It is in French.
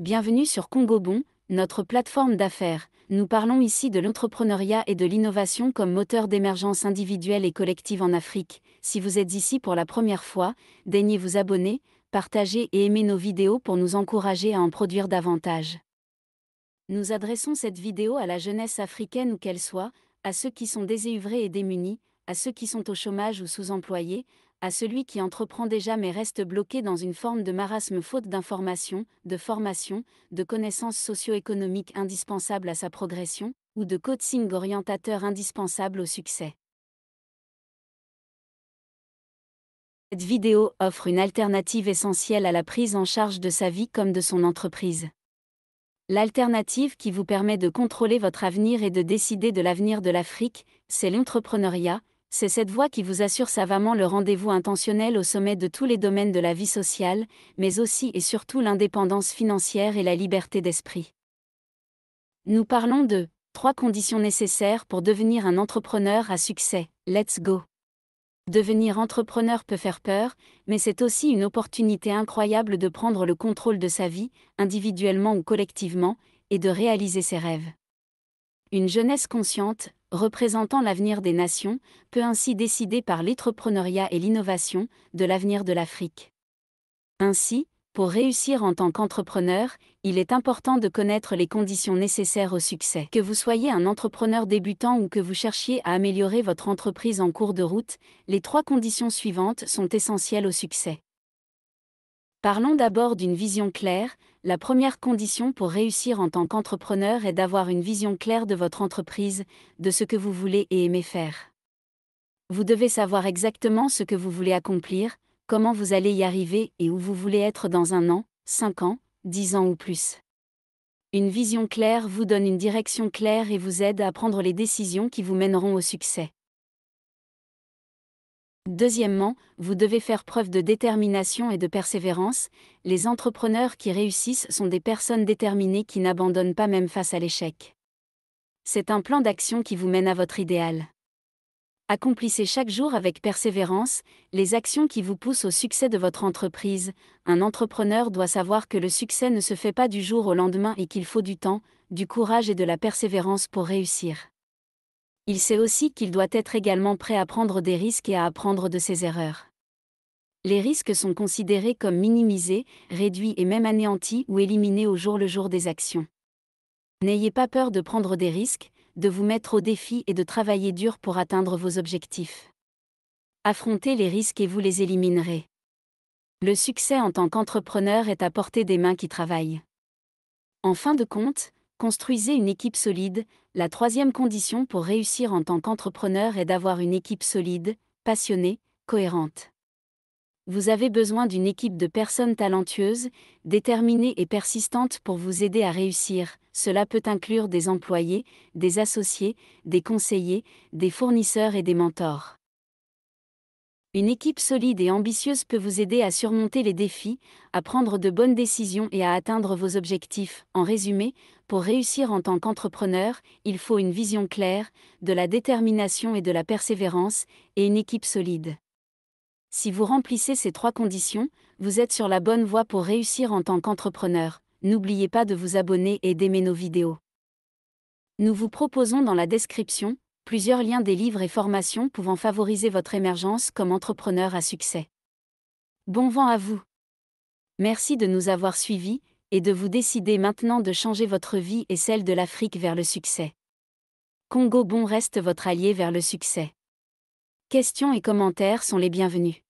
Bienvenue sur Congo Bon, notre plateforme d'affaires. Nous parlons ici de l'entrepreneuriat et de l'innovation comme moteur d'émergence individuelle et collective en Afrique. Si vous êtes ici pour la première fois, daignez vous abonner, partager et aimer nos vidéos pour nous encourager à en produire davantage. Nous adressons cette vidéo à la jeunesse africaine ou qu'elle soit, à ceux qui sont désœuvrés et démunis, à ceux qui sont au chômage ou sous-employés, à celui qui entreprend déjà mais reste bloqué dans une forme de marasme faute d'information, de formation, de connaissances socio-économiques indispensables à sa progression, ou de coaching orientateur indispensable au succès. Cette vidéo offre une alternative essentielle à la prise en charge de sa vie comme de son entreprise. L'alternative qui vous permet de contrôler votre avenir et de décider de l'avenir de l'Afrique, c'est l'entrepreneuriat, c'est cette voie qui vous assure savamment le rendez-vous intentionnel au sommet de tous les domaines de la vie sociale, mais aussi et surtout l'indépendance financière et la liberté d'esprit. Nous parlons de trois conditions nécessaires pour devenir un entrepreneur à succès. Let's go. Devenir entrepreneur peut faire peur, mais c'est aussi une opportunité incroyable de prendre le contrôle de sa vie, individuellement ou collectivement, et de réaliser ses rêves. Une jeunesse consciente, représentant l'avenir des nations, peut ainsi décider par l'entrepreneuriat et l'innovation de l'avenir de l'Afrique. Ainsi, pour réussir en tant qu'entrepreneur, il est important de connaître les conditions nécessaires au succès. Que vous soyez un entrepreneur débutant ou que vous cherchiez à améliorer votre entreprise en cours de route, les trois conditions suivantes sont essentielles au succès. Parlons d'abord d'une vision claire. La première condition pour réussir en tant qu'entrepreneur est d'avoir une vision claire de votre entreprise, de ce que vous voulez et aimez faire. Vous devez savoir exactement ce que vous voulez accomplir, comment vous allez y arriver et où vous voulez être dans un an, cinq ans, dix ans ou plus. Une vision claire vous donne une direction claire et vous aide à prendre les décisions qui vous mèneront au succès. Deuxièmement, vous devez faire preuve de détermination et de persévérance. Les entrepreneurs qui réussissent sont des personnes déterminées qui n'abandonnent pas même face à l'échec. C'est un plan d'action qui vous mène à votre idéal. Accomplissez chaque jour avec persévérance les actions qui vous poussent au succès de votre entreprise. Un entrepreneur doit savoir que le succès ne se fait pas du jour au lendemain et qu'il faut du temps, du courage et de la persévérance pour réussir il sait aussi qu'il doit être également prêt à prendre des risques et à apprendre de ses erreurs. Les risques sont considérés comme minimisés, réduits et même anéantis ou éliminés au jour le jour des actions. N'ayez pas peur de prendre des risques, de vous mettre au défi et de travailler dur pour atteindre vos objectifs. Affrontez les risques et vous les éliminerez. Le succès en tant qu'entrepreneur est à portée des mains qui travaillent. En fin de compte, Construisez une équipe solide. La troisième condition pour réussir en tant qu'entrepreneur est d'avoir une équipe solide, passionnée, cohérente. Vous avez besoin d'une équipe de personnes talentueuses, déterminées et persistantes pour vous aider à réussir. Cela peut inclure des employés, des associés, des conseillers, des fournisseurs et des mentors. Une équipe solide et ambitieuse peut vous aider à surmonter les défis, à prendre de bonnes décisions et à atteindre vos objectifs. En résumé, pour réussir en tant qu'entrepreneur, il faut une vision claire, de la détermination et de la persévérance, et une équipe solide. Si vous remplissez ces trois conditions, vous êtes sur la bonne voie pour réussir en tant qu'entrepreneur. N'oubliez pas de vous abonner et d'aimer nos vidéos. Nous vous proposons dans la description plusieurs liens des livres et formations pouvant favoriser votre émergence comme entrepreneur à succès. Bon vent à vous. Merci de nous avoir suivis et de vous décider maintenant de changer votre vie et celle de l'Afrique vers le succès. Congo Bon reste votre allié vers le succès. Questions et commentaires sont les bienvenus.